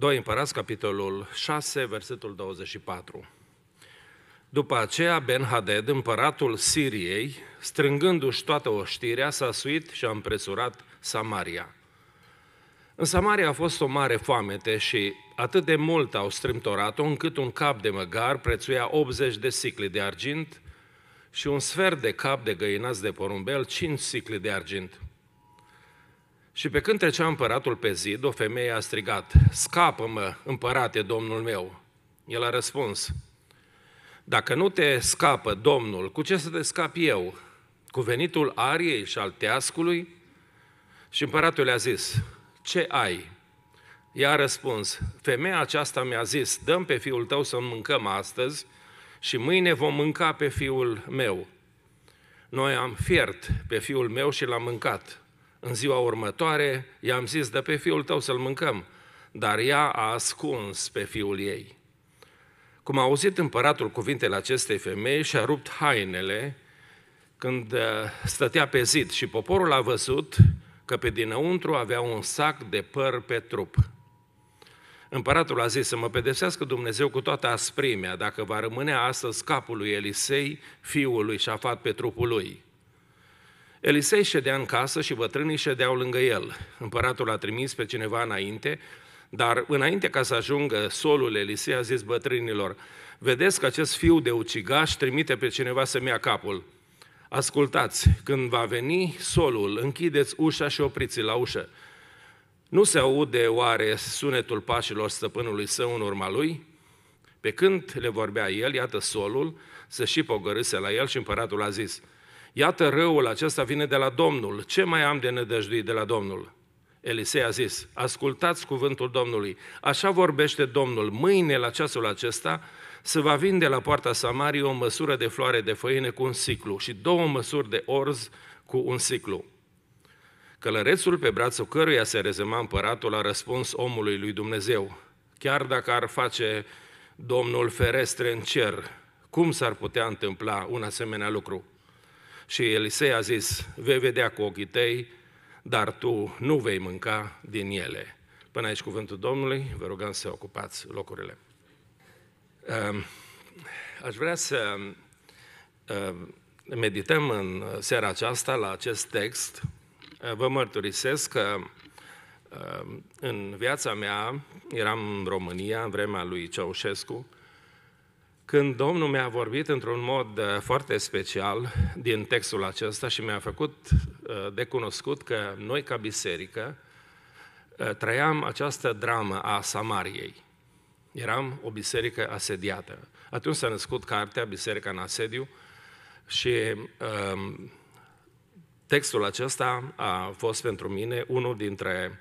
2 Împărați, capitolul 6, versetul 24. După aceea, Ben-Haded, împăratul Siriei, strângându-și toată oștirea, s-a suit și a împresurat Samaria. În Samaria a fost o mare foamete și atât de mult au strâmtorat-o încât un cap de măgar prețuia 80 de sicli de argint și un sfert de cap de găinați de porumbel 5 sicli de argint. Și pe când trecea împăratul pe zid, o femeie a strigat, Scapă-mă, împărate, domnul meu! El a răspuns, Dacă nu te scapă domnul, cu ce să te scap eu? Cu venitul ariei și al teascului? Și împăratul le-a zis, Ce ai? Ea a răspuns, Femeia aceasta mi-a zis, Dăm pe fiul tău să mâncăm astăzi și mâine vom mânca pe fiul meu. Noi am fiert pe fiul meu și l-am mâncat. În ziua următoare i-am zis, dă pe fiul tău să-l mâncăm, dar ea a ascuns pe fiul ei. Cum a auzit împăratul cuvintele acestei femei și-a rupt hainele când uh, stătea pe zid și poporul a văzut că pe dinăuntru avea un sac de păr pe trup. Împăratul a zis să mă pedepsească Dumnezeu cu toată asprimea, dacă va rămâne astăzi capul lui Elisei, fiul lui Șafat pe trupul lui. Elisei ședea în casă și bătrânii ședeau lângă el. Împăratul a trimis pe cineva înainte, dar înainte ca să ajungă solul Elisei a zis bătrânilor, vedeți că acest fiu de ucigaș trimite pe cineva să-mi ia capul. Ascultați, când va veni solul, închideți ușa și opriți la ușă. Nu se aude oare sunetul pașilor stăpânului său în urma lui? Pe când le vorbea el, iată solul, să și pogărâse la el și împăratul a zis – Iată răul acesta vine de la Domnul. Ce mai am de nădăjduit de la Domnul? Elisei a zis, ascultați cuvântul Domnului. Așa vorbește Domnul, mâine la ceasul acesta se va vinde la poarta Samarii o măsură de floare de făină cu un siclu și două măsuri de orz cu un siclu. Călărețul pe brațul căruia se rezema împăratul a răspuns omului lui Dumnezeu, chiar dacă ar face Domnul ferestre în cer, cum s-ar putea întâmpla un asemenea lucru? Și Elisei a zis, vei vedea cu ochii tăi, dar tu nu vei mânca din ele. Până aici cuvântul Domnului, vă rugăm să ocupați locurile. Aș vrea să medităm în seara aceasta la acest text. Vă mărturisesc că în viața mea eram în România, în vremea lui Ceaușescu, când Domnul mi-a vorbit într-un mod uh, foarte special din textul acesta și mi-a făcut uh, de cunoscut că noi, ca biserică, uh, trăiam această dramă a Samariei. Eram o biserică asediată. Atunci s-a născut cartea Biserica în asediu și um, textul acesta a fost pentru mine unul dintre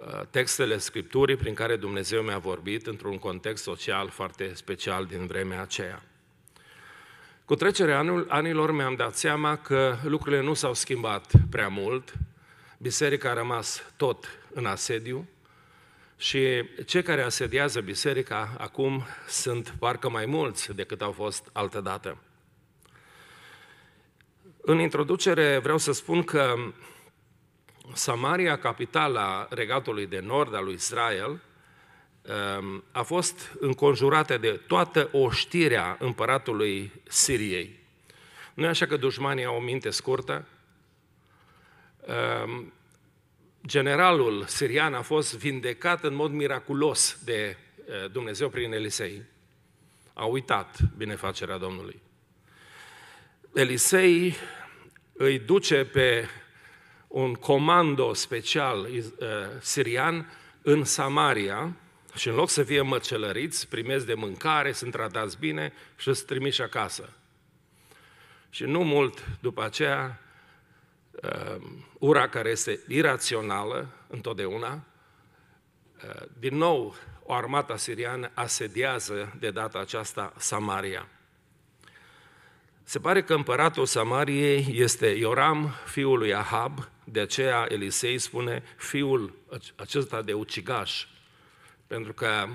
Uh, textele Scripturii prin care Dumnezeu mi-a vorbit într-un context social foarte special din vremea aceea. Cu trecerea anilor mi-am dat seama că lucrurile nu s-au schimbat prea mult, biserica a rămas tot în asediu și cei care asediază biserica acum sunt parcă mai mulți decât au fost altădată. În introducere vreau să spun că Samaria, capitala regatului de nord al lui Israel, um, a fost înconjurată de toată oștirea împăratului Siriei. Nu e așa că dușmanii au o minte scurtă? Um, generalul sirian a fost vindecat în mod miraculos de uh, Dumnezeu prin Elisei. A uitat binefacerea Domnului. Elisei îi duce pe un comando special uh, sirian în Samaria și în loc să fie măcelăriți, primesc de mâncare, sunt tratați bine și sunt trimiși acasă. Și nu mult după aceea, uh, ura care este irațională întotdeauna, uh, din nou o armată siriană asediază de data aceasta Samaria. Se pare că împăratul Samariei este Ioram, fiul lui Ahab, de aceea Elisei spune fiul acesta de ucigaș, pentru că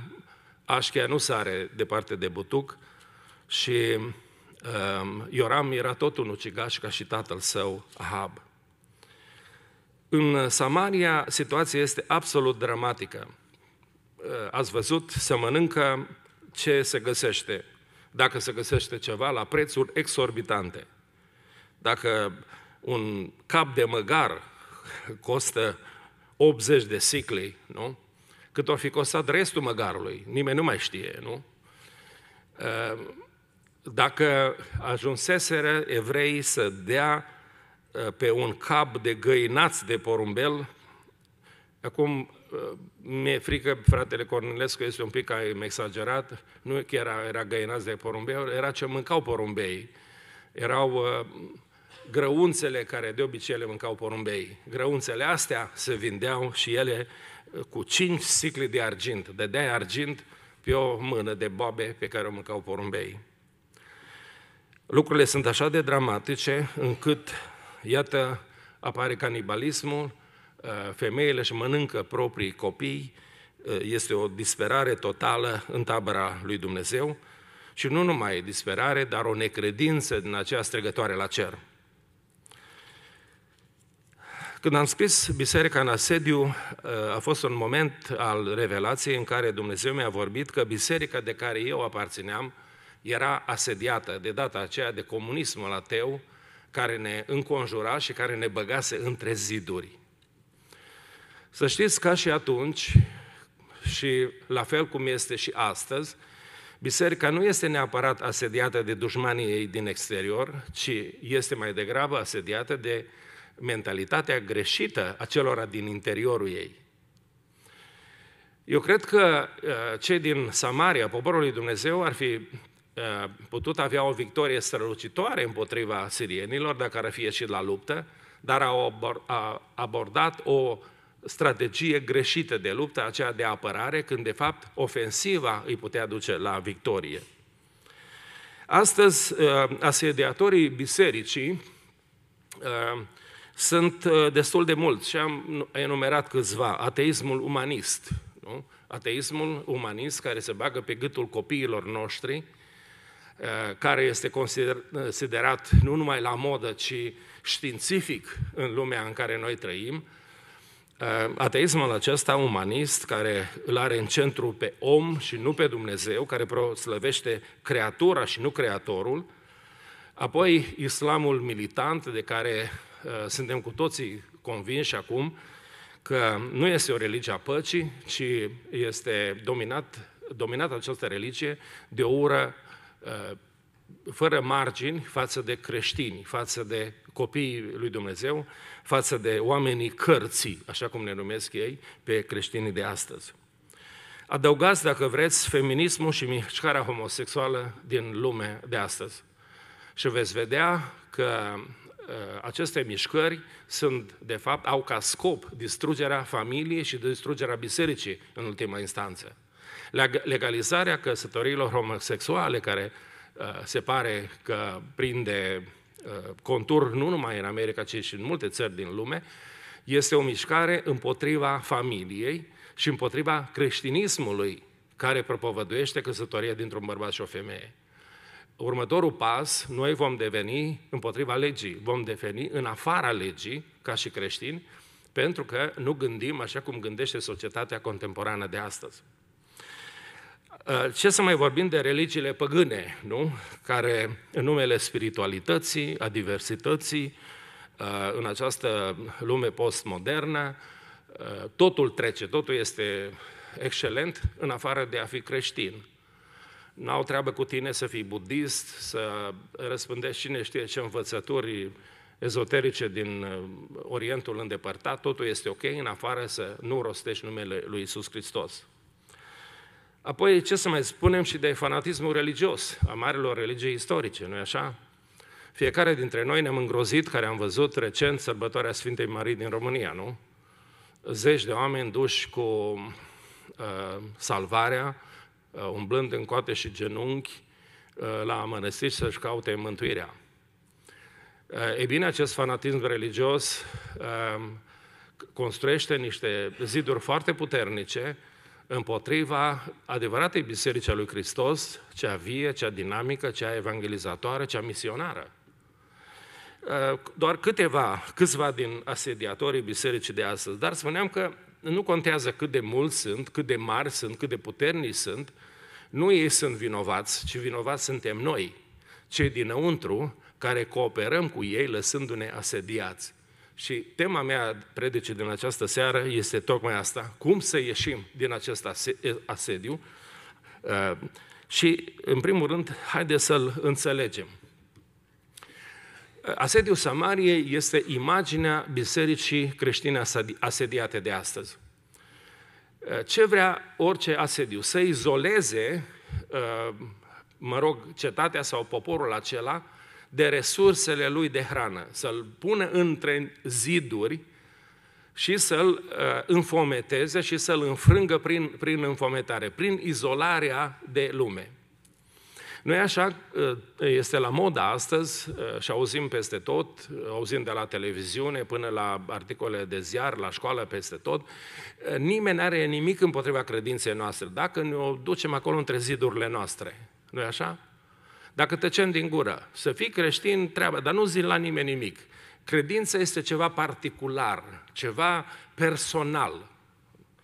Așchea nu sare departe de Butuc și um, Ioram era tot un ucigaș ca și tatăl său, Ahab. În Samaria situația este absolut dramatică. Uh, ați văzut, se mănâncă ce se găsește. Dacă se găsește ceva la prețuri exorbitante. Dacă un cap de măgar costă 80 de sicli, nu? Cât o fi costat restul măgarului, nimeni nu mai știe, nu? Ă, dacă ajunseseră evreii să dea ă, pe un cap de găinaț de porumbel, acum ă, mi-e frică, fratele Cornelescu este un pic ca exagerat, nu chiar era, era găinaț de porumbel, era ce mâncau porumbei. Erau grăunțele care de obicei le mâncau porumbei, grăunțele astea se vindeau și ele uh, cu cinci sicli de argint, de de argint pe o mână de boabe pe care o mâncau porumbei. Lucrurile sunt așa de dramatice încât, iată, apare canibalismul, uh, femeile și mănâncă proprii copii, uh, este o disperare totală în tabăra lui Dumnezeu și nu numai disperare, dar o necredință din aceea strigătoare la cer. Când am scris biserica în asediu, uh, a fost un moment al revelației în care Dumnezeu mi-a vorbit că biserica de care eu aparțineam era asediată de data aceea de comunismul ateu care ne înconjura și care ne băgase între ziduri. Să știți, ca și atunci, și la fel cum este și astăzi, biserica nu este neapărat asediată de dușmanii ei din exterior, ci este mai degrabă asediată de mentalitatea greșită a celora din interiorul ei. Eu cred că uh, cei din Samaria, poporul lui Dumnezeu, ar fi uh, putut avea o victorie strălucitoare împotriva sirienilor dacă ar fi ieșit la luptă, dar au abordat o strategie greșită de luptă, aceea de apărare, când de fapt ofensiva îi putea duce la victorie. Astăzi, uh, asediatorii bisericii sunt uh, destul de mulți și am enumerat câțiva. Ateismul umanist, nu? ateismul umanist care se bagă pe gâtul copiilor noștri, uh, care este considerat uh, nu numai la modă, ci științific în lumea în care noi trăim, ateismul acesta umanist, care îl are în centru pe om și nu pe Dumnezeu, care proslăvește creatura și nu creatorul, apoi islamul militant, de care Eh, suntem cu toții convinși acum că nu este o religie a păcii, ci este dominat, dominată această religie de o ură eh, fără margini față de creștini, față de copiii lui Dumnezeu, față de oamenii cărții, așa cum ne numesc ei, pe creștinii de astăzi. Adăugați, dacă vreți, feminismul și mișcarea homosexuală din lume de astăzi. Și veți vedea că Uh, aceste mișcări sunt, de fapt, au ca scop distrugerea familiei și distrugerea bisericii în ultima instanță. Legalizarea căsătoriilor homosexuale, care uh, se pare că prinde uh, contur nu numai în America, ci și în multe țări din lume, este o mișcare împotriva familiei și împotriva creștinismului care propovăduiește căsătoria dintre un bărbat și o femeie următorul pas, noi vom deveni împotriva legii, vom deveni în afara legii, ca și creștini, pentru că nu gândim așa cum gândește societatea contemporană de astăzi. Uh, ce să mai vorbim de religiile păgâne, nu? Care, în numele spiritualității, a diversității, uh, în această lume postmodernă, uh, totul trece, totul este excelent, în afară de a fi creștin. N-au treabă cu tine să fii budist, să răspândești cine știe ce învățături ezoterice din uh, Orientul îndepărtat, totul este ok, în afară să nu rostești numele lui Isus Hristos. Apoi, ce să mai spunem și de fanatismul religios, a marilor religii istorice, nu-i așa? Fiecare dintre noi ne-am îngrozit, care am văzut recent sărbătoarea Sfintei Marii din România, nu? Zeci de oameni duși cu uh, salvarea, Uh, umblând în coate și genunchi uh, la mănăstiri să-și caute mântuirea. Uh, e bine, acest fanatism religios construiește niște ziduri foarte puternice împotriva adevăratei biserici a lui Hristos, cea vie, cea dinamică, cea evangelizatoare, cea misionară. Doar câteva, câțiva din asediatorii bisericii de astăzi, dar spuneam că nu contează cât de mulți sunt, cât de mari sunt, cât de puternici sunt, nu ei sunt vinovați, ci vinovați suntem noi, cei dinăuntru, care cooperăm cu ei lăsându-ne asediați. Și tema mea predicii din această seară este tocmai asta, cum să ieșim din acest asediu uh, și, în primul rând, haideți să-l înțelegem asediul Samariei este imaginea bisericii creștine asediate de astăzi. Ce vrea orice asediu? Să izoleze, uh, mă rog, cetatea sau poporul acela de resursele lui de hrană, să-l pună între ziduri și să-l uh, înfometeze și să-l înfrângă prin, prin înfometare, prin izolarea de lume. Nu e așa, ă, este la modă astăzi ă, și auzim peste tot, auzim de la televiziune până la articole de ziar, la școală, peste tot, ă, nimeni nu are nimic împotriva credinței noastre, dacă ne o ducem acolo între zidurile noastre. nu e așa? Dacă tăcem din gură, să fii creștin, treaba, dar nu zic la nimeni nimic. Credința este ceva particular, ceva personal,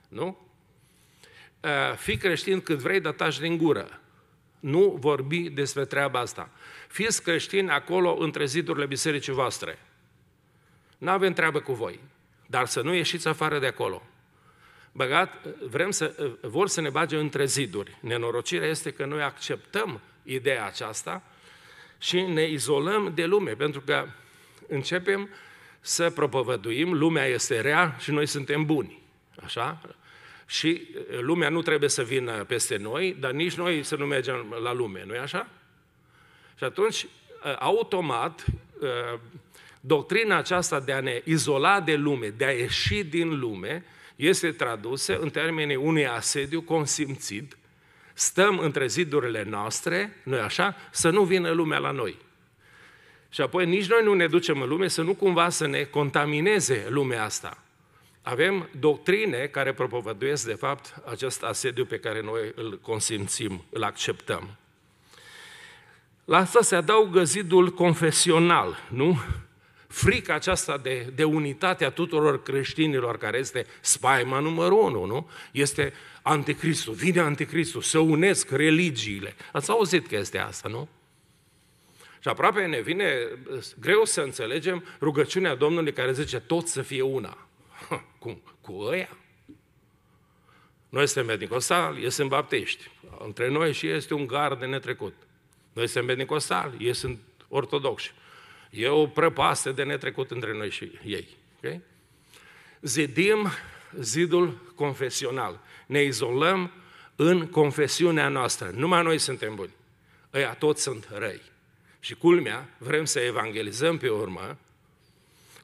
nu? Fii creștin cât vrei, dar taci din gură. Nu vorbi despre treaba asta. Fiți creștini acolo între zidurile bisericii voastre. Nu avem treabă cu voi, dar să nu ieșiți afară de acolo. Băgat, vrem să, vor să ne bage între ziduri. Nenorocirea este că noi acceptăm ideea aceasta și ne izolăm de lume, pentru că începem să propovăduim, lumea este rea și noi suntem buni. Așa? Și uh, lumea nu trebuie să vină peste noi, dar nici noi să nu mergem la lume, nu-i așa? Și atunci, uh, automat, uh, doctrina aceasta de a ne izola de lume, de a ieși din lume, este tradusă în termenii unui asediu consimțit, stăm între zidurile noastre, nu așa, să nu vină lumea la noi. Și apoi nici noi nu ne ducem în lume să nu cumva să ne contamineze lumea asta. Avem doctrine care propovăduiesc, de fapt, acest asediu pe care noi îl consimțim, îl acceptăm. La asta se adaugă zidul confesional, nu? Frica aceasta de, de unitatea tuturor creștinilor, care este spaima numărul unu, nu? Este anticristul, vine anticristul, se unesc religiile. Ați auzit că este asta, nu? Și aproape ne vine greu să înțelegem rugăciunea Domnului care zice tot să fie una. Cum? Cu ăia? Noi suntem medicosali, ei sunt baptiști. Între noi și este un gard de netrecut. Noi suntem medicosali, ei sunt ortodoxi. E o prăpaste de netrecut între noi și ei. Okay? Zidim zidul confesional. Ne izolăm în confesiunea noastră. Numai noi suntem buni. Ăia toți sunt răi. Și culmea, vrem să evangelizăm pe urmă,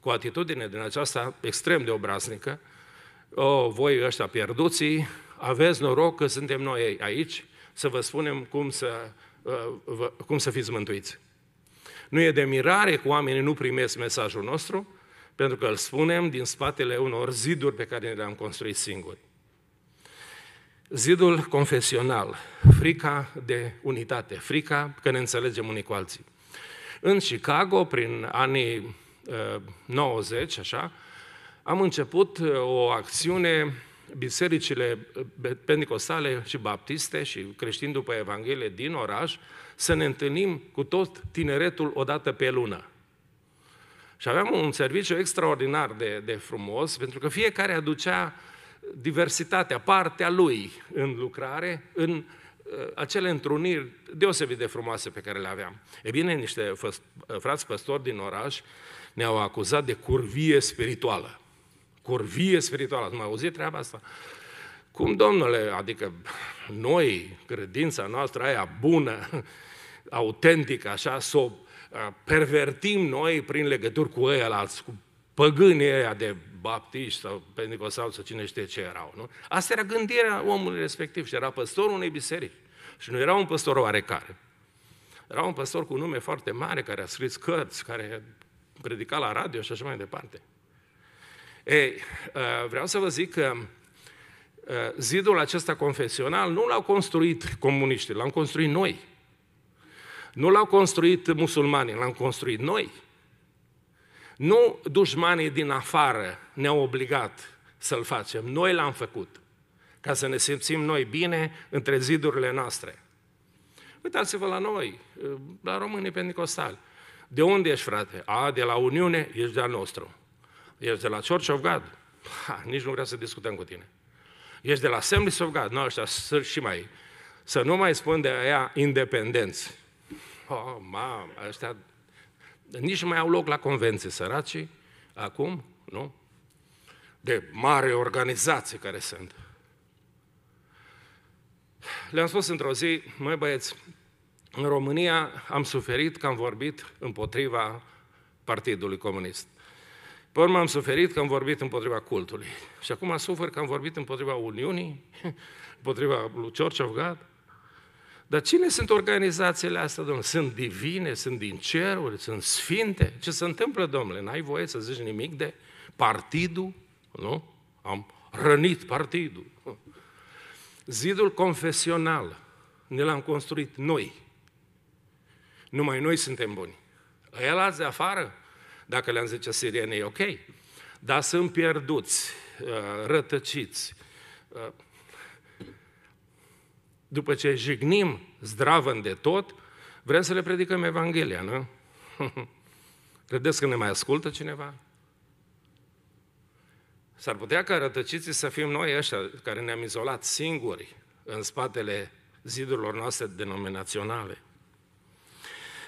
cu atitudine din aceasta extrem de obraznică, o, voi ăștia pierduții, aveți noroc că suntem noi aici să vă spunem cum să, ă, cum să fiți mântuiți. Nu e de mirare că oamenii nu primesc mesajul nostru, pentru că îl spunem din spatele unor ziduri pe care le-am construit singuri. Zidul confesional, frica de unitate, frica că ne înțelegem unii cu alții. În Chicago, prin anii 90, uh, așa, am început uh, o acțiune, bisericile uh, pentecostale și baptiste și creștini după Evanghelie din oraș, să ne întâlnim cu tot tineretul odată pe lună. Și aveam un serviciu extraordinar de, de frumos, pentru că fiecare aducea diversitatea, partea lui în lucrare, în uh, acele întruniri deosebit de frumoase pe care le aveam. E bine, niște frați păstori din oraș ne-au acuzat de curvie spirituală. Curvie spirituală. Ați mai auzit treaba asta? Cum, domnule, adică noi, credința noastră aia bună, autentică, așa, să o pervertim noi prin legături cu ei alți, cu păgânii ăia de baptiști sau pentecostal sau cine știe ce erau. Nu? Asta era gândirea omului respectiv și era păstorul unei biserici. Și nu era un păstor oarecare. Era un păstor cu nume foarte mare, care a scris cărți, care predica la radio și așa mai departe. Ei, uh, vreau să vă zic că uh, zidul acesta confesional nu l-au construit comuniștii, l-am construit noi. Nu l-au construit musulmanii, l-am construit noi. Nu dușmanii din afară ne-au obligat să-l facem, noi l-am făcut, ca să ne simțim noi bine între zidurile noastre. Uitați-vă la noi, uh, la românii pentecostali. De unde ești, frate? A, de la Uniune, ești de-al nostru. Ești de la Church of God? Ha, nici nu vreau să discutăm cu tine. Ești de la Assemblies of God? Nu, no, ăștia sunt și mai... Să nu mai spun de aia independenți. Oh, mamă, ăștia nici nu mai au loc la convenții săracii, acum, nu? De mare organizații care sunt. Le-am spus într-o zi, măi băieți, în România am suferit că am vorbit împotriva Partidului Comunist. Pe urmă am suferit că am vorbit împotriva cultului. Și acum sufer că am vorbit împotriva Uniunii, împotriva lui George of Dar cine sunt organizațiile astea, domnule? Sunt divine, sunt din ceruri, sunt sfinte? Ce se întâmplă, domnule? N-ai voie să zici nimic de partidul, nu? Am rănit partidul. Zidul confesional ne l-am construit noi, numai noi suntem buni. Aia la de afară, dacă le-am zice sirene, e ok. Dar sunt pierduți, uh, rătăciți. Uh, după ce jignim zdravăn de tot, vrem să le predicăm Evanghelia, nu? Credeți că ne mai ascultă cineva? S-ar putea ca rătăciții să fim noi ăștia care ne-am izolat singuri în spatele zidurilor noastre denominaționale.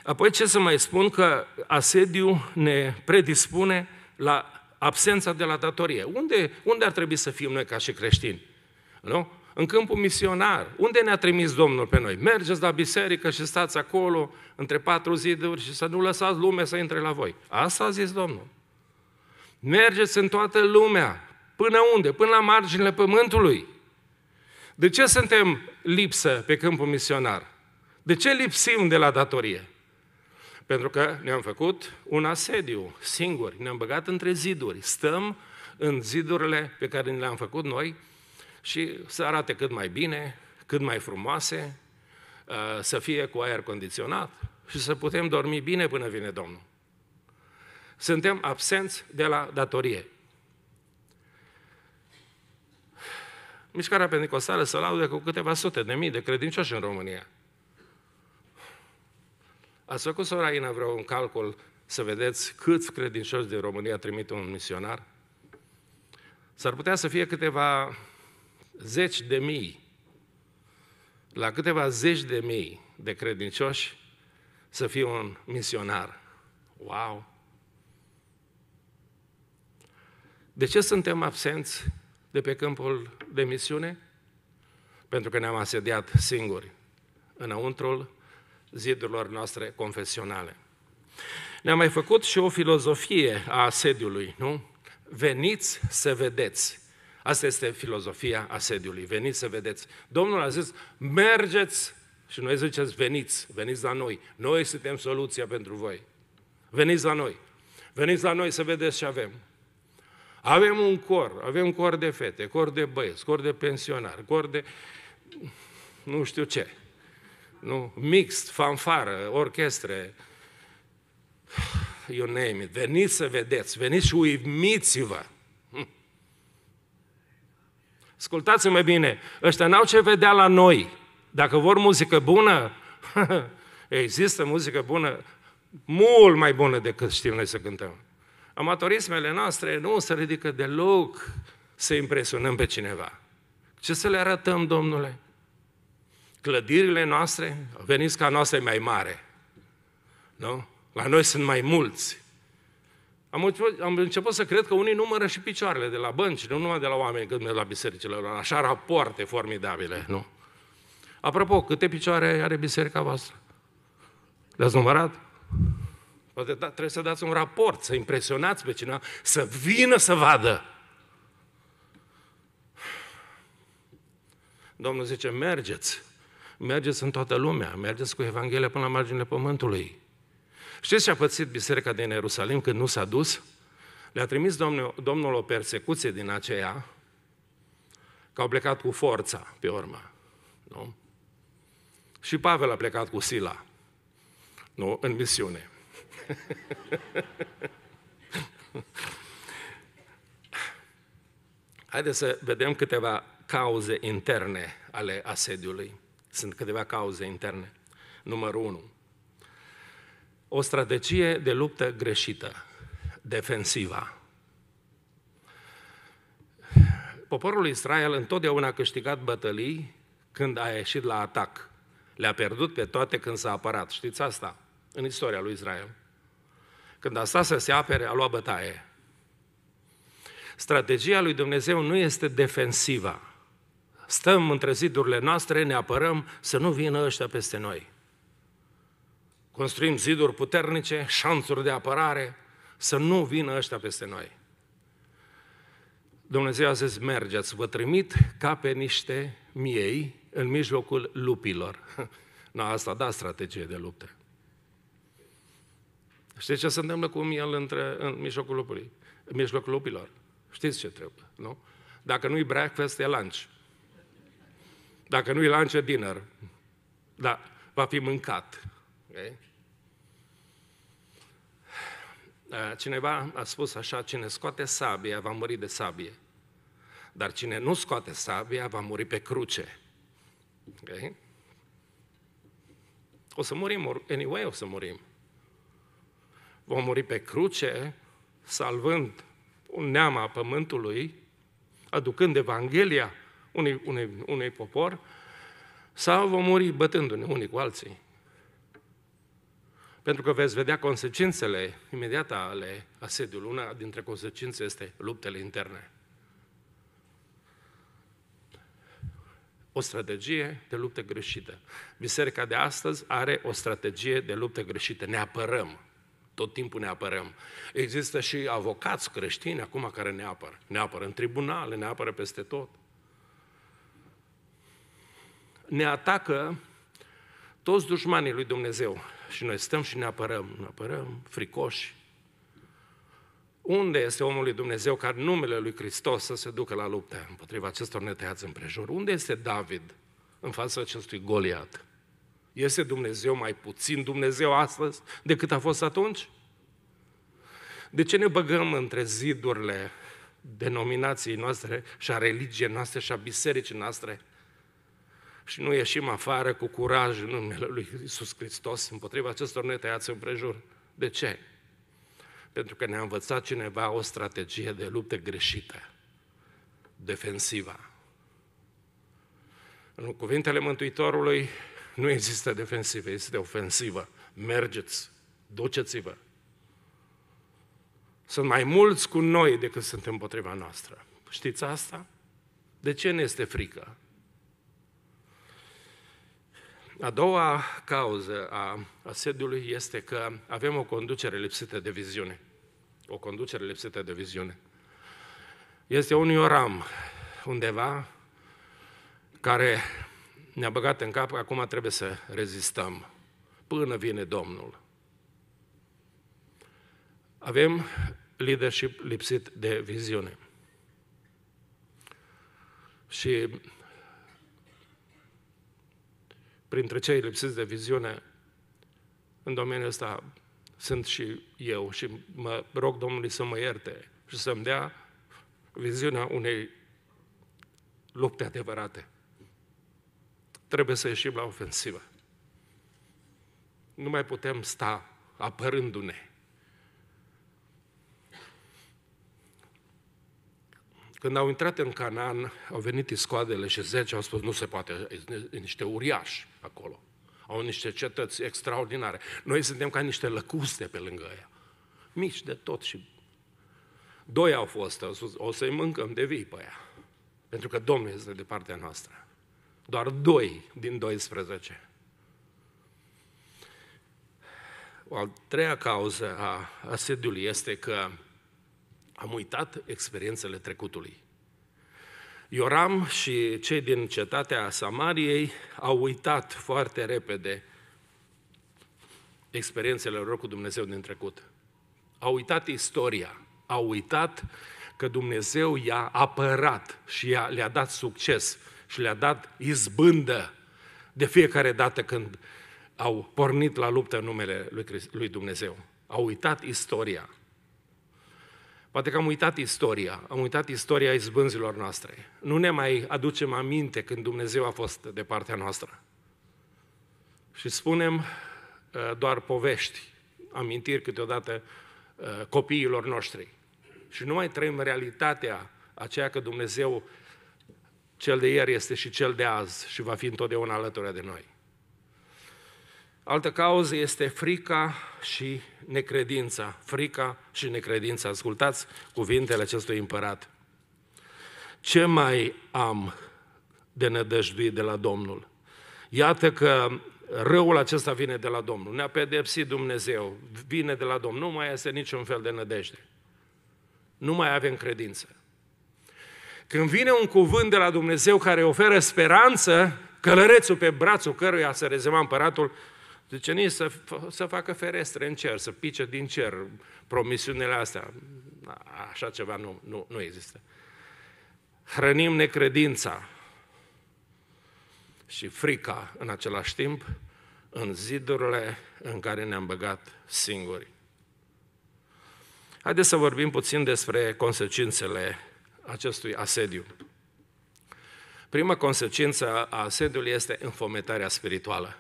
Apoi ce să mai spun că asediu ne predispune la absența de la datorie. Unde, unde ar trebui să fim noi ca și creștini? Nu? În câmpul misionar. Unde ne-a trimis Domnul pe noi? Mergeți la biserică și stați acolo între patru ziduri și să nu lăsați lumea să intre la voi. Asta a zis Domnul. Mergeți în toată lumea. Până unde? Până la marginile pământului. De ce suntem lipsă pe câmpul misionar? De ce lipsim de la datorie? Pentru că ne-am făcut un asediu singuri, ne-am băgat între ziduri, stăm în zidurile pe care ni le-am făcut noi și să arate cât mai bine, cât mai frumoase, uh, să fie cu aer condiționat și să putem dormi bine până vine Domnul. Suntem absenți de la datorie. Mișcarea Pentecostală se laudă cu câteva sute de mii de credincioși în România. Ați făcut, sora Ina, vreo un calcul să vedeți câți credincioși din România trimite un misionar? S-ar putea să fie câteva zeci de mii, la câteva zeci de mii de credincioși să fie un misionar. Wow! De ce suntem absenți de pe câmpul de misiune? Pentru că ne-am asediat singuri, înăuntrul zidurilor noastre confesionale. Ne-a mai făcut și o filozofie a asediului, nu? Veniți să vedeți. Asta este filozofia asediului. Veniți să vedeți. Domnul a zis, mergeți și noi ziceți, veniți, veniți la noi. Noi suntem soluția pentru voi. Veniți la noi. Veniți la noi să vedeți ce avem. Avem un cor, avem cor de fete, cor de băieți, cor de pensionari, cor de nu știu ce nu? mixt, fanfară, orchestre, you name it. Veniți să vedeți, veniți și uimiți-vă. Hm. Ascultați-mă bine, ăștia n-au ce vedea la noi. Dacă vor muzică bună, există muzică bună, mult mai bună decât știm noi să cântăm. Amatorismele noastre nu se ridică deloc să impresionăm pe cineva. Ce să le arătăm, Domnule? clădirile noastre, venisca noastră e mai mare. Nu? La noi sunt mai mulți. Am început, am început să cred că unii numără și picioarele de la bănci, nu numai de la oameni când merg la bisericile lor. Așa rapoarte formidabile, nu? Apropo, câte picioare are biserica voastră? Le-ați numărat? Poate da, trebuie să dați un raport, să impresionați pe cineva, să vină să vadă. Domnul zice, mergeți mergeți în toată lumea, mergeți cu Evanghelia până la marginile pământului. Știți ce a pățit biserica din Ierusalim când nu s-a dus? Le-a trimis Domnul, Domnul o persecuție din aceea, că au plecat cu forța, pe urmă. Nu? Și Pavel a plecat cu Sila, nu, în misiune. Haideți să vedem câteva cauze interne ale asediului. Sunt câteva cauze interne. Numărul 1. O strategie de luptă greșită, defensiva. Poporul Israel întotdeauna a câștigat bătălii când a ieșit la atac. Le-a pierdut pe toate când s-a apărat. Știți asta? În istoria lui Israel. Când a stat să se apere, a luat bătaie. Strategia lui Dumnezeu nu este defensiva, stăm între zidurile noastre, ne apărăm să nu vină ăștia peste noi. Construim ziduri puternice, șanțuri de apărare, să nu vină ăștia peste noi. Dumnezeu a zis, mergeți, vă trimit ca pe niște miei în mijlocul lupilor. Na, asta da strategie de luptă. Știți ce se întâmplă cu el între, în mijlocul lupilor? În mijlocul lupilor. Știți ce trebuie, nu? Dacă nu-i breakfast, e lunch. Dacă nu i lunch dinner, da, va fi mâncat. Okay? Cineva a spus așa, cine scoate sabia va muri de sabie, dar cine nu scoate sabia va muri pe cruce. Okay? O să murim, anyway o să murim. Vom muri pe cruce, salvând un neam a pământului, aducând Evanghelia unui, unui, unui popor, sau vom muri bătându-ne unii cu alții. Pentru că veți vedea consecințele imediate ale asediului. Una dintre consecințe este luptele interne. O strategie de luptă greșită. Biserica de astăzi are o strategie de luptă greșită. Ne apărăm. Tot timpul ne apărăm. Există și avocați creștini acum care ne apără. Ne apără în tribunale, ne apără peste tot ne atacă toți dușmanii lui Dumnezeu. Și noi stăm și ne apărăm, ne apărăm, fricoși. Unde este omul lui Dumnezeu ca numele lui Hristos să se ducă la luptă împotriva acestor netăiați împrejur? Unde este David în fața acestui Goliat? Este Dumnezeu mai puțin Dumnezeu astăzi decât a fost atunci? De ce ne băgăm între zidurile denominației noastre și a religiei noastre și a bisericii noastre? și nu ieșim afară cu curaj în numele Lui Isus Hristos împotriva acestor netăiați împrejur. De ce? Pentru că ne-a învățat cineva o strategie de luptă greșită, defensivă. În cuvintele Mântuitorului nu există defensivă, este ofensivă. Mergeți, duceți-vă. Sunt mai mulți cu noi decât sunt împotriva noastră. Știți asta? De ce ne este frică? A doua cauză a asediului este că avem o conducere lipsită de viziune. O conducere lipsită de viziune. Este un ioram undeva care ne-a băgat în cap, acum trebuie să rezistăm până vine Domnul. Avem leadership lipsit de viziune. Și printre cei lipsiți de viziune în domeniul ăsta sunt și eu și mă rog Domnului să mă ierte și să-mi dea viziunea unei lupte adevărate. Trebuie să ieșim la ofensivă. Nu mai putem sta apărându-ne. Când au intrat în Canaan, au venit iscoadele și zece, au spus, nu se poate, niște uriași acolo. Au niște cetăți extraordinare. Noi suntem ca niște lăcuste pe lângă ea. Mici de tot și... Doi au fost, au spus, o să-i mâncăm de vii pe ea. Pentru că Domnul este de partea noastră. Doar doi din 12. O al treia cauză a asediului este că am uitat experiențele trecutului. Ioram și cei din cetatea Samariei au uitat foarte repede experiențele lor cu Dumnezeu din trecut. Au uitat istoria, au uitat că Dumnezeu i-a apărat și i-a, le-a dat succes și le-a dat izbândă de fiecare dată când au pornit la luptă în numele lui, lui Dumnezeu. Au uitat istoria. Poate că am uitat istoria, am uitat istoria izbânzilor noastre. Nu ne mai aducem aminte când Dumnezeu a fost de partea noastră. Și spunem uh, doar povești, amintiri câteodată uh, copiilor noștri. Și nu mai trăim realitatea aceea că Dumnezeu cel de ieri este și cel de azi și va fi întotdeauna alături de noi. Altă cauză este frica și necredința. Frica și necredința. Ascultați cuvintele acestui împărat. Ce mai am de nădăjduit de la Domnul? Iată că răul acesta vine de la Domnul. Ne-a pedepsit Dumnezeu, vine de la Domnul. Nu mai este niciun fel de nădejde. Nu mai avem credință. Când vine un cuvânt de la Dumnezeu care oferă speranță, călărețul pe brațul căruia se rezema împăratul, Zice, nici să, să facă ferestre în cer, să pice din cer promisiunile astea. Așa ceva nu, nu, nu există. Hrănim necredința și frica în același timp în zidurile în care ne-am băgat singuri. Haideți să vorbim puțin despre consecințele acestui asediu. Prima consecință a asediului este înfometarea spirituală.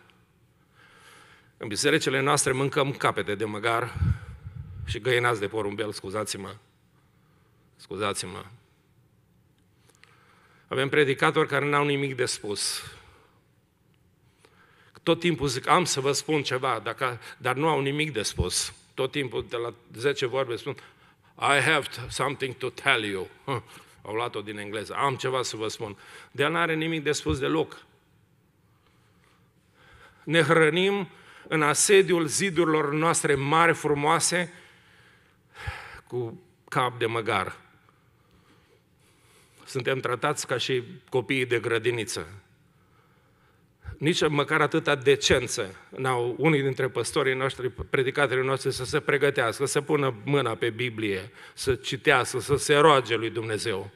În bisericile noastre mâncăm capete de măgar și găinați de porumbel, scuzați-mă. Scuzați-mă. Avem predicatori care n-au nimic de spus. Tot timpul zic, am să vă spun ceva, dacă, dar nu au nimic de spus. Tot timpul, de la 10 vorbe, spun, I have something to tell you. Huh. Au luat-o din engleză. Am ceva să vă spun. De nu are nimic de spus deloc. Ne hrănim în asediul zidurilor noastre mari, frumoase, cu cap de măgar. Suntem tratați ca și copiii de grădiniță. Nici măcar atâta decență n-au unii dintre păstorii noștri, predicatorii noștri, să se pregătească, să pună mâna pe Biblie, să citească, să se roage lui Dumnezeu.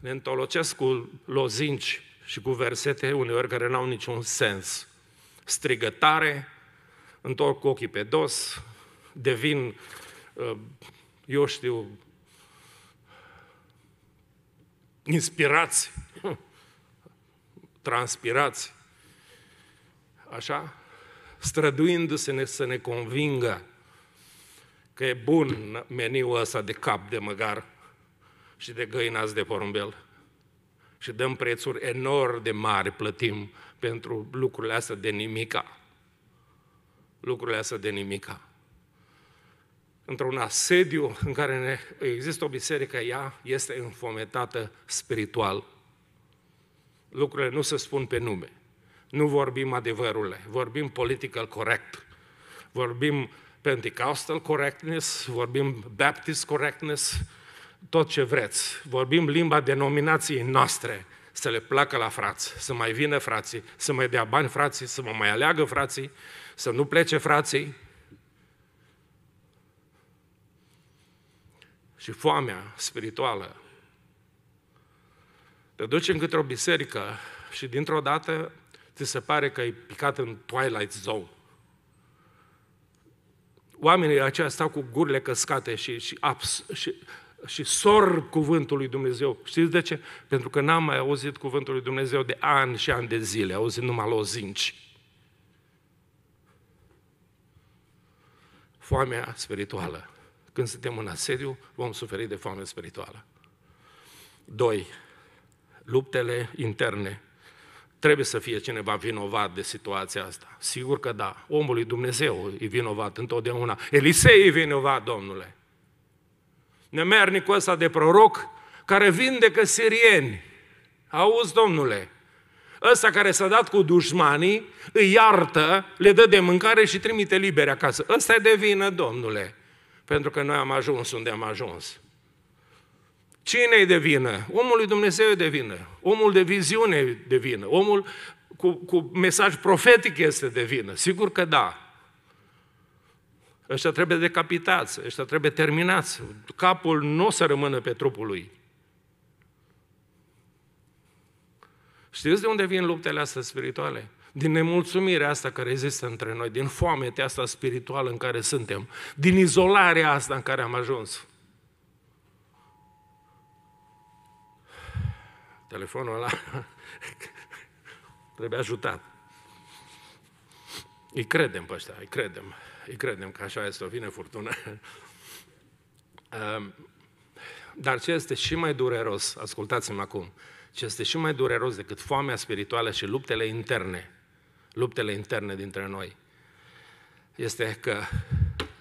Ne întolocesc cu lozinci și cu versete uneori care n-au niciun sens strigătare, întorc ochii pe dos, devin, uh, eu știu, inspirați, transpirați, așa, străduindu-se ne, să ne convingă că e bun meniul ăsta de cap de măgar și de găinați de porumbel și dăm prețuri enorm de mari, plătim pentru lucrurile astea de nimica. Lucrurile astea de nimica. Într-un asediu în care ne, există o biserică, ea este înfometată spiritual. Lucrurile nu se spun pe nume. Nu vorbim adevărurile, vorbim political correct, vorbim Pentecostal correctness, vorbim Baptist correctness, tot ce vreți. Vorbim limba denominației noastre, să le placă la frați, să mai vină frații, să mai dea bani frații, să mă mai aleagă frații, să nu plece frații. Și foamea spirituală te duci în o biserică și dintr-o dată ți se pare că ai picat în Twilight Zone. Oamenii aceia stau cu gurile căscate și, și, abs, și și sor cuvântul lui Dumnezeu. Știți de ce? Pentru că n-am mai auzit cuvântul lui Dumnezeu de ani și ani de zile, auzit numai lozinci. Foamea spirituală. Când suntem în asediu, vom suferi de foame spirituală. 2. Luptele interne. Trebuie să fie cineva vinovat de situația asta. Sigur că da. Omul lui Dumnezeu e vinovat întotdeauna. Elisei e vinovat, Domnule nemernicul ăsta de proroc, care vindecă sirieni. Auzi, domnule, ăsta care s-a dat cu dușmanii, îi iartă, le dă de mâncare și trimite libere acasă. Ăsta e de vină, domnule, pentru că noi am ajuns unde am ajuns. Cine e de vină? Omul lui Dumnezeu e de vină. Omul de viziune e de vină. Omul cu, cu mesaj profetic este de vină. Sigur că da. Ăștia trebuie decapitați, ăștia trebuie terminați. Capul nu o să rămână pe trupul lui. Știți de unde vin luptele astea spirituale? Din nemulțumirea asta care există între noi, din foamea asta spirituală în care suntem, din izolarea asta în care am ajuns. Telefonul ăla trebuie ajutat. Îi credem pe ăștia, îi credem. Îi credem că așa este, o vine furtună. Dar ce este și mai dureros, ascultați-mă acum, ce este și mai dureros decât foamea spirituală și luptele interne, luptele interne dintre noi, este că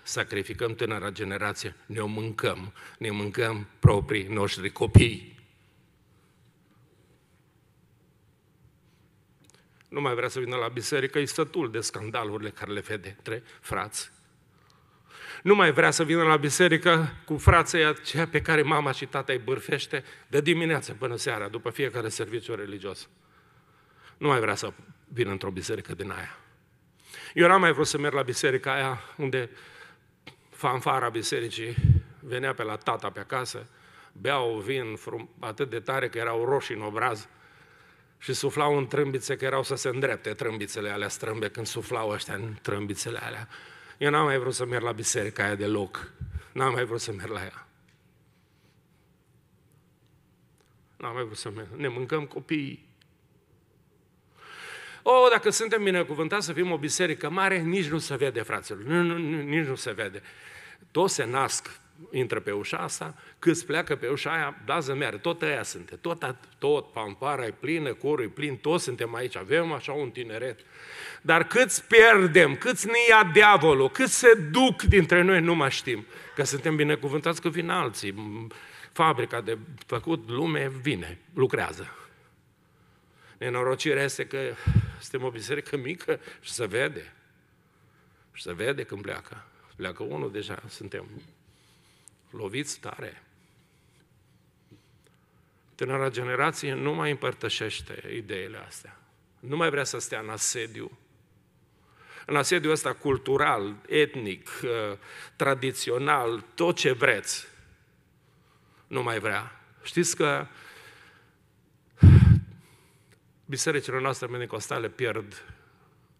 sacrificăm tânăra generație, ne o mâncăm, ne mâncăm proprii noștri copii. Nu mai vrea să vină la biserică, e sătul de scandalurile care le vede între frați. Nu mai vrea să vină la biserică cu frații aceia pe care mama și tata îi bârfește de dimineață până seara, după fiecare serviciu religios. Nu mai vrea să vină într-o biserică din aia. Eu n-am mai vrut să merg la biserica aia unde fanfara bisericii venea pe la tata pe acasă, beau vin frum, atât de tare că erau roșii în obraz, și suflau în trâmbițe, că erau să se îndrepte trâmbițele alea strâmbe când suflau ăștia în trâmbițele alea. Eu n-am mai vrut să merg la biserica aia deloc. N-am mai vrut să merg la ea. N-am mai vrut să merg. Ne mâncăm copiii. O, oh, dacă suntem binecuvântați să fim o biserică mare, nici nu se vede, fraților. nici nu se vede. Toți se nasc intră pe ușa asta, câți pleacă pe ușa aia, dază meare, tot aia suntem, tot, tot, pampara e plină, corul e plin, toți suntem aici, avem așa un tineret. Dar câți pierdem, câți ne ia diavolul, câți se duc dintre noi, nu mai știm. Că suntem binecuvântați că vin alții, fabrica de făcut lume vine, lucrează. Nenorocirea este că suntem o biserică mică și se vede. Și se vede când pleacă. Pleacă unul deja, suntem loviți tare. Tânăra generație nu mai împărtășește ideile astea. Nu mai vrea să stea în asediu. În asediu ăsta cultural, etnic, uh, tradițional, tot ce vreți, nu mai vrea. Știți că bisericile noastre pentecostale pierd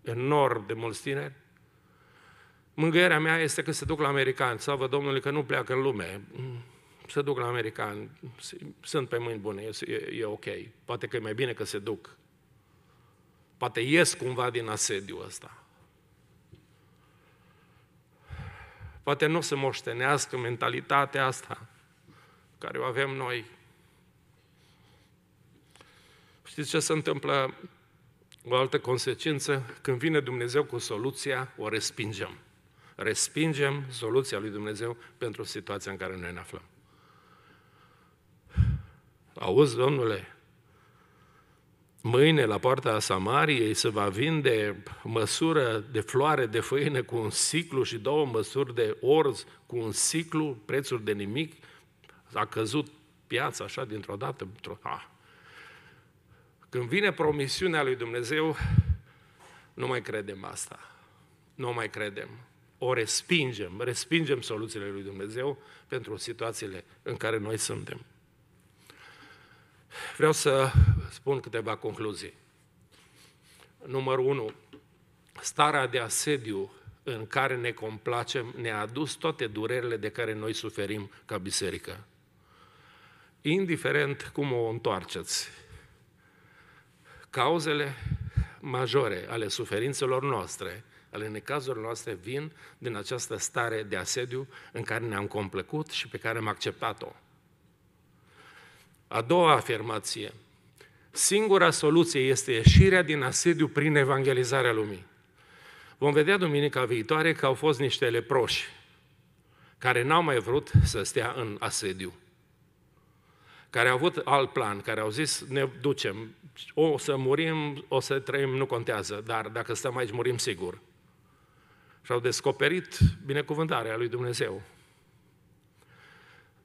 enorm de mulți tineri Mângâierea mea este că se duc la americani, sau vă Domnului că nu pleacă în lume. Mm, se duc la americani, sunt pe mâini bune, e, e, e ok. Poate că e mai bine că se duc. Poate ies cumva din asediu ăsta. Poate nu se moștenească mentalitatea asta care o avem noi. Știți ce se întâmplă? O altă consecință, când vine Dumnezeu cu soluția, o respingem respingem soluția lui Dumnezeu pentru situația în care noi ne aflăm. Auzi, domnule, mâine la poarta Samariei se va vinde măsură de floare de făină cu un ciclu și două măsuri de orz cu un ciclu, prețuri de nimic, a căzut piața așa dintr-o dată. Într-o... Ah. Când vine promisiunea lui Dumnezeu, nu mai credem asta. Nu mai credem o respingem, respingem soluțiile lui Dumnezeu pentru situațiile în care noi suntem. Vreau să spun câteva concluzii. Numărul 1. Starea de asediu în care ne complacem ne-a adus toate durerile de care noi suferim ca biserică. Indiferent cum o întoarceți, cauzele majore ale suferințelor noastre – ale necazurilor noastre vin din această stare de asediu în care ne-am complăcut și pe care am acceptat-o. A doua afirmație. Singura soluție este ieșirea din asediu prin evangelizarea lumii. Vom vedea duminica viitoare că au fost niște leproși care n-au mai vrut să stea în asediu, care au avut alt plan, care au zis ne ducem, o să murim, o să trăim, nu contează, dar dacă stăm aici murim sigur și-au descoperit binecuvântarea lui Dumnezeu.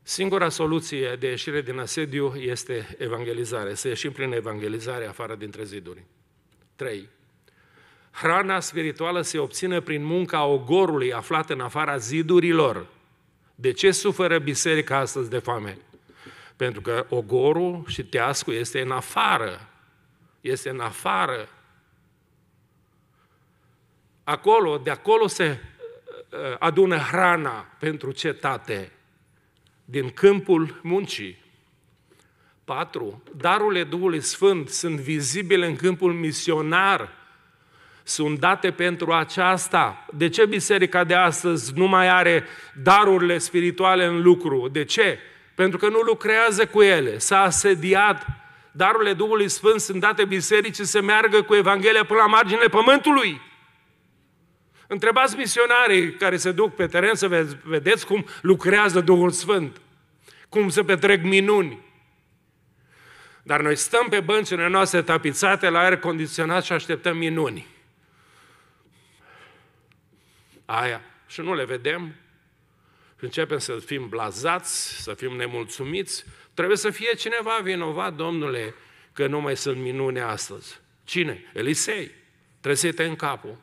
Singura soluție de ieșire din asediu este evangelizare, să ieșim prin evangelizare afară dintre ziduri. 3. Hrana spirituală se obține prin munca ogorului aflat în afara zidurilor. De ce suferă biserica astăzi de foame? Pentru că ogorul și teascul este în afară. Este în afară Acolo, de acolo se uh, uh, adună hrana pentru cetate din câmpul muncii. 4. Darurile Duhului Sfânt sunt vizibile în câmpul misionar. Sunt date pentru aceasta. De ce biserica de astăzi nu mai are darurile spirituale în lucru? De ce? Pentru că nu lucrează cu ele. S-a asediat. Darurile Duhului Sfânt sunt date bisericii să meargă cu Evanghelia până la marginile pământului. Întrebați misionarii care se duc pe teren să vedeți cum lucrează Duhul Sfânt, cum se petrec minuni. Dar noi stăm pe băncile noastre tapițate la aer condiționat și așteptăm minuni. Aia. Și nu le vedem. Și începem să fim blazați, să fim nemulțumiți. Trebuie să fie cineva vinovat, domnule, că nu mai sunt minune astăzi. Cine? Elisei. Trebuie să-i în capul.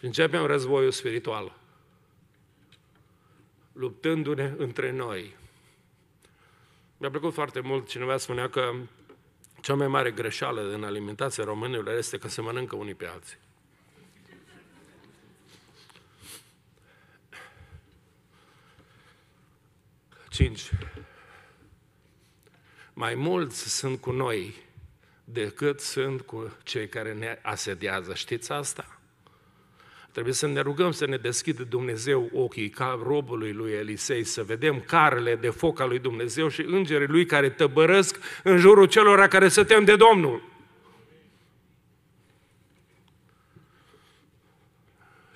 Și începem războiul spiritual, luptându-ne între noi. Mi-a plăcut foarte mult, cineva spunea că cea mai mare greșeală în alimentația românilor este că se mănâncă unii pe alții. Cinci. Mai mulți sunt cu noi decât sunt cu cei care ne asediază. Știți asta? Trebuie să ne rugăm să ne deschidă Dumnezeu ochii ca robului lui Elisei, să vedem carele de foc al lui Dumnezeu și îngerii lui care tăbărăsc în jurul celor care se tem de Domnul.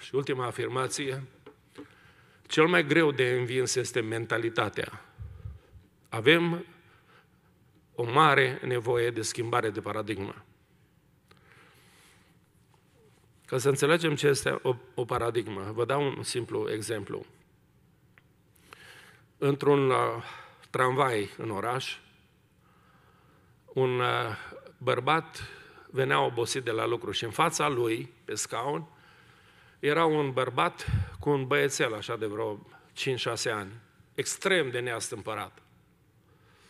Și ultima afirmație, cel mai greu de învins este mentalitatea. Avem o mare nevoie de schimbare de paradigmă. Ca să înțelegem ce este o, o paradigmă, vă dau un simplu exemplu. Într-un uh, tramvai în oraș, un uh, bărbat venea obosit de la lucru și în fața lui, pe scaun, era un bărbat cu un băiețel, așa de vreo 5-6 ani, extrem de neastâmpărat.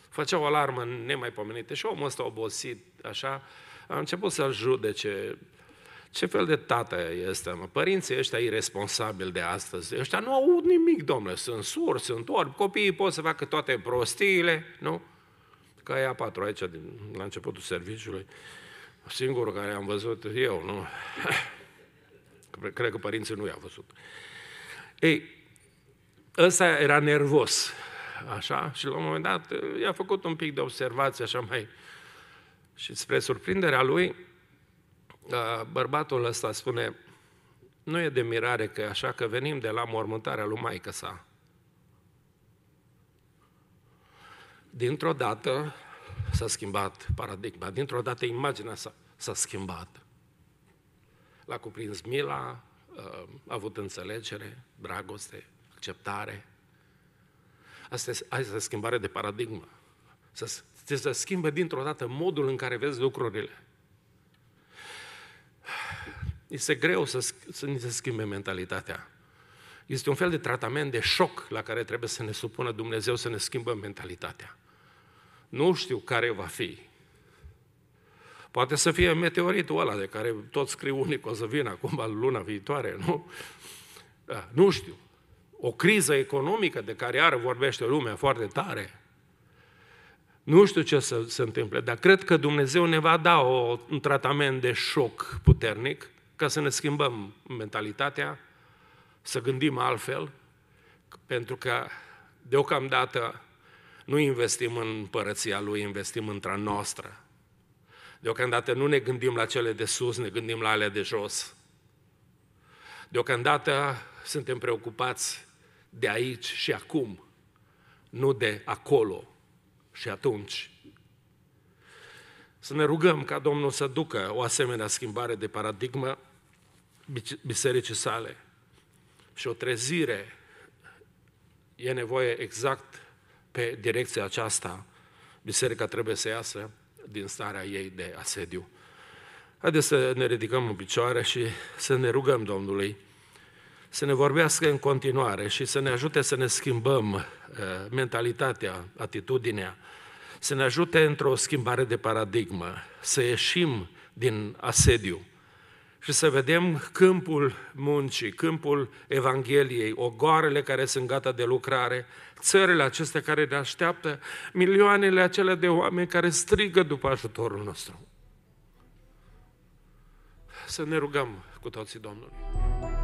Făcea o alarmă nemaipomenită și omul ăsta obosit, așa, a început să-l judece ce fel de tată este, mă? Părinții ăștia irresponsabili de astăzi, ăștia nu au nimic, domnule, sunt sur, sunt orbi, copiii pot să facă toate prostiile, nu? Ca ea patru aici, din, la începutul serviciului, singurul care am văzut eu, nu? Cred că părinții nu i-au văzut. Ei, ăsta era nervos, așa, și la un moment dat i-a făcut un pic de observație, așa mai... Și spre surprinderea lui, da, bărbatul ăsta spune, nu e de mirare că așa că venim de la mormântarea lui maică sa. Dintr-o dată s-a schimbat paradigma, dintr-o dată imaginea s-a, s-a schimbat. L-a cuprins mila, uh, a avut înțelegere, dragoste, acceptare. Asta este schimbare de paradigmă. Să se schimbă dintr-o dată modul în care vezi lucrurile. Este greu să, să ni se schimbe mentalitatea. Este un fel de tratament de șoc la care trebuie să ne supună Dumnezeu să ne schimbă mentalitatea. Nu știu care va fi. Poate să fie meteoritul ăla de care tot scriu unii că o să vină acum luna viitoare, nu? Da, nu știu. O criză economică de care iară vorbește lumea foarte tare. Nu știu ce să se întâmple, dar cred că Dumnezeu ne va da o, un tratament de șoc puternic ca să ne schimbăm mentalitatea, să gândim altfel, pentru că deocamdată nu investim în părăția Lui, investim într-a noastră. Deocamdată nu ne gândim la cele de sus, ne gândim la ale de jos. Deocamdată suntem preocupați de aici și acum, nu de acolo. Și atunci să ne rugăm ca Domnul să ducă o asemenea schimbare de paradigmă bisericii sale și o trezire e nevoie exact pe direcția aceasta. Biserica trebuie să iasă din starea ei de asediu. Haideți să ne ridicăm în picioare și să ne rugăm Domnului să ne vorbească în continuare și să ne ajute să ne schimbăm uh, mentalitatea, atitudinea, să ne ajute într-o schimbare de paradigmă, să ieșim din asediu și să vedem câmpul muncii, câmpul Evangheliei, ogoarele care sunt gata de lucrare, țările acestea care ne așteaptă, milioanele acelea de oameni care strigă după ajutorul nostru. Să ne rugăm cu toții Domnului.